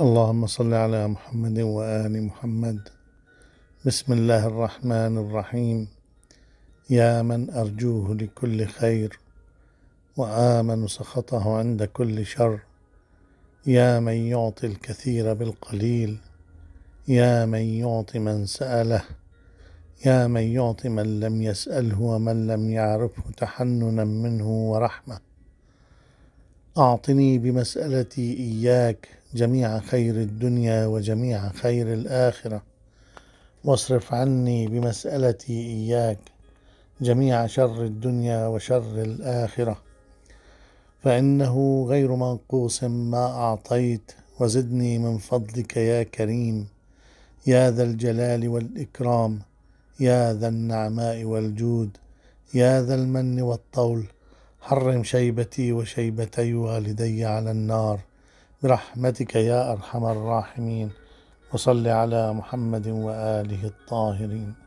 اللهم صل على محمد وآل محمد بسم الله الرحمن الرحيم يا من أرجوه لكل خير وآمن سخطه عند كل شر يا من يعطي الكثير بالقليل يا من يعطي من سأله يا من يعطي من لم يسأله ومن لم يعرفه تحننا منه ورحمه أعطني بمسألتي إياك جميع خير الدنيا وجميع خير الآخرة واصرف عني بمسألتي إياك جميع شر الدنيا وشر الآخرة فإنه غير منقوص ما أعطيت وزدني من فضلك يا كريم يا ذا الجلال والإكرام يا ذا النعماء والجود يا ذا المن والطول حرم شيبتي وشيبتي والدي على النار برحمتك يا أرحم الراحمين وصل على محمد وآله الطاهرين